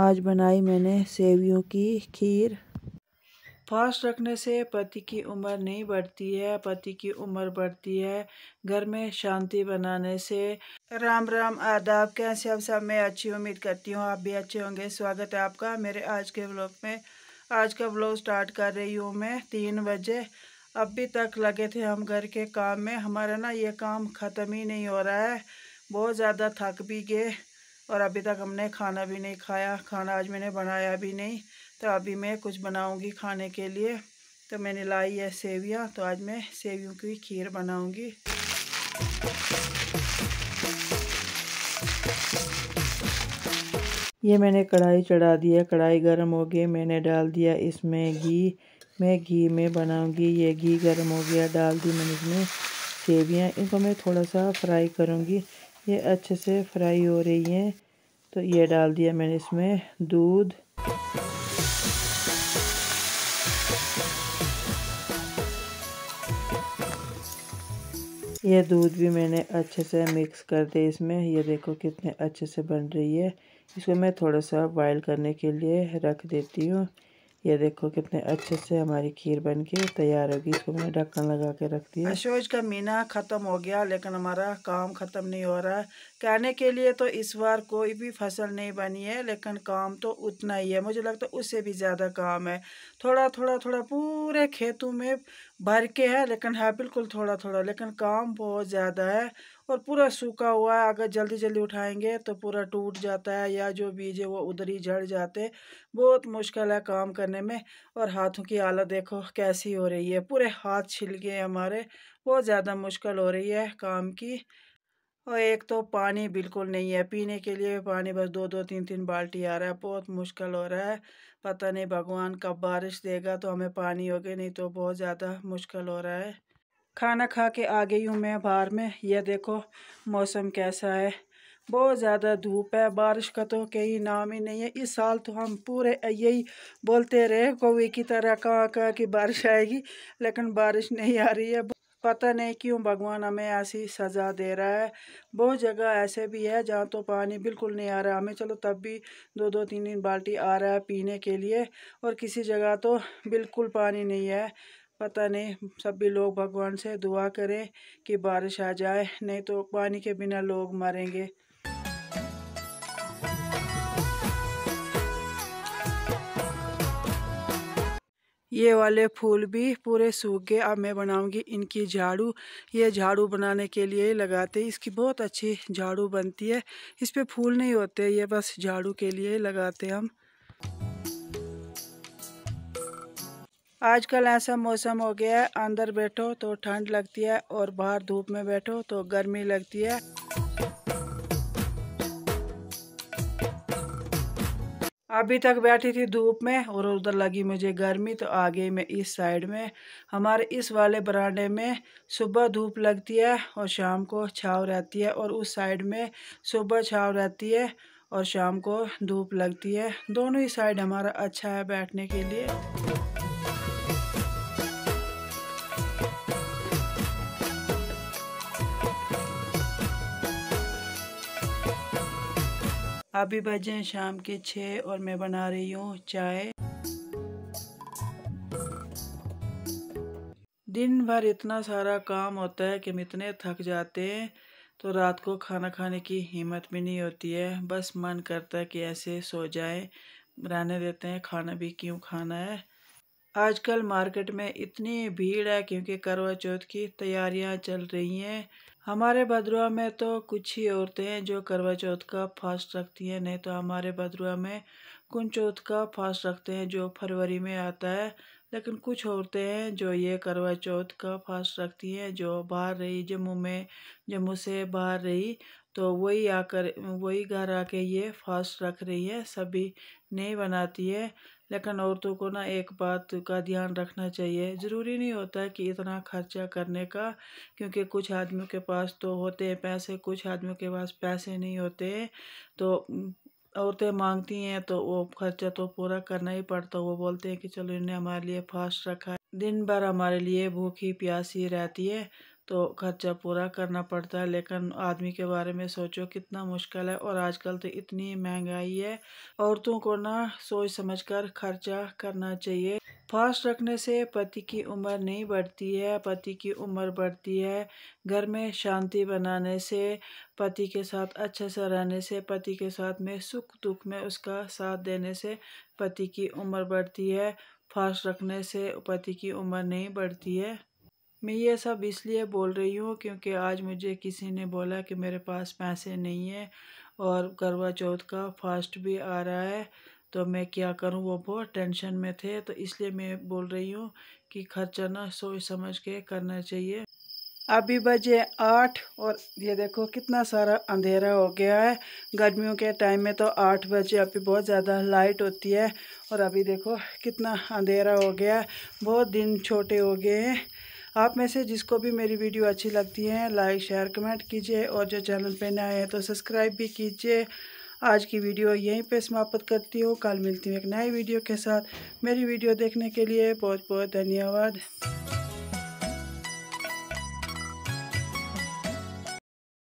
आज बनाई मैंने सेवियों की खीर फास्ट रखने से पति की उम्र नहीं बढ़ती है पति की उम्र बढ़ती है घर में शांति बनाने से राम राम आदाब कैसे आप सब मैं अच्छी उम्मीद करती हूँ आप भी अच्छे होंगे स्वागत है आपका मेरे आज के ब्लॉग में आज का ब्लॉग स्टार्ट कर रही हूँ मैं तीन बजे अभी तक लगे थे हम घर के काम में हमारा ना ये काम ख़त्म ही नहीं हो रहा है बहुत ज़्यादा थक भी गए और अभी तक हमने खाना भी नहीं खाया खाना आज मैंने बनाया भी नहीं तो अभी मैं कुछ बनाऊंगी खाने के लिए तो मैंने लाई है सेवियाँ तो आज मैं सेवियों की खीर बनाऊंगी ये मैंने कढ़ाई चढ़ा दिया कढ़ाई गर्म हो गई मैंने डाल दिया इसमें घी मैं घी में बनाऊंगी ये घी गर्म हो गया डाल दी मैंने इसमें सेवियाँ इनको मैं थोड़ा सा फ्राई करूँगी ये अच्छे से फ्राई हो रही हैं तो ये डाल दिया मैंने इसमें दूध यह दूध भी मैंने अच्छे से मिक्स कर दिया इसमें यह देखो कितने अच्छे से बन रही है इसको मैं थोड़ा सा बॉयल करने के लिए रख देती हूँ ये देखो कितने अच्छे से हमारी खीर बन के तैयार होगी इसको मैंने ढक्कन लगा के रख दिया अशोज का मीना ख़त्म हो गया लेकिन हमारा काम ख़त्म नहीं हो रहा है कहने के लिए तो इस बार कोई भी फसल नहीं बनी है लेकिन काम तो उतना ही है मुझे लगता है उससे भी ज़्यादा काम है थोड़ा थोड़ा थोड़ा पूरे खेतों में भर के है लेकिन है बिल्कुल थोड़ा थोड़ा लेकिन काम बहुत ज़्यादा है और पूरा सूखा हुआ है अगर जल्दी जल्दी उठाएंगे तो पूरा टूट जाता है या जो बीज है वो उधर ही झड़ जाते बहुत मुश्किल है काम करने में और हाथों की हालत देखो कैसी हो रही है पूरे हाथ छिल गए हमारे बहुत ज़्यादा मुश्किल हो रही है काम की और एक तो पानी बिल्कुल नहीं है पीने के लिए पानी बस दो दो तीन तीन बाल्टी आ रहा है बहुत मुश्किल हो रहा है पता नहीं भगवान कब बारिश देगा तो हमें पानी हो गया नहीं तो बहुत ज़्यादा मुश्किल हो रहा है खाना खा के आ गई हूँ मैं बाहर में यह देखो मौसम कैसा है बहुत ज़्यादा धूप है बारिश का तो कहीं नाम ही नहीं है इस साल तो हम पूरे यही बोलते रहे कौवे की तरह कहाँ कहाँ की बारिश आएगी लेकिन बारिश नहीं आ रही है पता नहीं क्यों भगवान हमें ऐसी सज़ा दे रहा है बहुत जगह ऐसे भी है जहाँ तो पानी बिल्कुल नहीं आ रहा हमें चलो तब भी दो दो तीन तीन बाल्टी आ रहा है पीने के लिए और किसी जगह तो बिल्कुल पानी नहीं है पता नहीं सभी लोग भगवान से दुआ करें कि बारिश आ जाए नहीं तो पानी के बिना लोग मरेंगे ये वाले फूल भी पूरे सूख गए अब मैं बनाऊंगी इनकी झाड़ू ये झाड़ू बनाने के लिए ही लगाते हैं इसकी बहुत अच्छी झाड़ू बनती है इस पर फूल नहीं होते ये बस झाड़ू के लिए ही लगाते हम आजकल ऐसा मौसम हो गया है अंदर बैठो तो ठंड लगती है और बाहर धूप में बैठो तो गर्मी लगती है अभी तक बैठी थी धूप में और उधर लगी मुझे गर्मी तो आ गई मैं इस साइड में हमारे इस वाले बरांडे में सुबह धूप लगती है और शाम को छाव रहती है और उस साइड में सुबह छाव रहती है और शाम को धूप लगती है दोनों ही साइड हमारा अच्छा है बैठने के लिए अभी बजे शाम के छः और मैं बना रही हूँ चाय दिन भर इतना सारा काम होता है कि हम इतने थक जाते हैं तो रात को खाना खाने की हिम्मत भी नहीं होती है बस मन करता है कि ऐसे सो जाए रहने देते हैं खाना भी क्यों खाना है आजकल मार्केट में इतनी भीड़ है क्योंकि करवा चौथ की तैयारियां चल रही हैं हमारे भद्रुआ में तो कुछ ही औरतें हैं जो करवा चौथ का फास्ट रखती हैं नहीं तो हमारे भद्रुआ में कुंज चौथ का फास्ट रखते हैं जो फरवरी में आता है लेकिन कुछ औरतें हैं जो ये करवा चौथ का फास्ट रखती हैं जो बाहर रही जम्मू में जम्मू से बाहर रही तो वही आकर वही घर आके ये फास्ट रख रही है सभी नहीं बनाती है लेकिन औरतों को ना एक बात का ध्यान रखना चाहिए ज़रूरी नहीं होता कि इतना खर्चा करने का क्योंकि कुछ आदमियों के पास तो होते हैं पैसे कुछ आदमियों के पास पैसे नहीं होते तो औरतें मांगती हैं तो वो खर्चा तो पूरा करना ही पड़ता वो बोलते हैं कि चलो इन्हें हमारे लिए फास्ट रखा है दिन भर हमारे लिए भूखी प्यासी रहती है तो खर्चा पूरा करना पड़ता है लेकिन आदमी के बारे में सोचो कितना मुश्किल है और आजकल तो इतनी महंगाई है औरतों को ना सोच समझकर खर्चा करना चाहिए फास्ट रखने से पति की उम्र नहीं बढ़ती है पति की उम्र बढ़ती है घर में शांति बनाने से पति के साथ अच्छे से रहने से पति के साथ में सुख दुख में उसका साथ देने से पति की उम्र बढ़ती है फास्ट रखने से पति की उम्र नहीं बढ़ती है मैं ये सब इसलिए बोल रही हूँ क्योंकि आज मुझे किसी ने बोला कि मेरे पास पैसे नहीं है और करवा चौथ का फास्ट भी आ रहा है तो मैं क्या करूँ वो बहुत टेंशन में थे तो इसलिए मैं बोल रही हूँ कि खर्चा ना सोच समझ के करना चाहिए अभी बजे आठ और ये देखो कितना सारा अंधेरा हो गया है गर्मियों के टाइम में तो आठ बजे अभी बहुत ज़्यादा लाइट होती है और अभी देखो कितना अंधेरा हो गया है बहुत दिन छोटे हो गए हैं आप में से जिसको भी मेरी वीडियो अच्छी लगती है लाइक शेयर कमेंट कीजिए और जो चैनल पर नए हैं तो सब्सक्राइब भी कीजिए आज की वीडियो यहीं पे समाप्त करती हूँ कल मिलती हूँ एक नई वीडियो के साथ मेरी वीडियो देखने के लिए बहुत बहुत धन्यवाद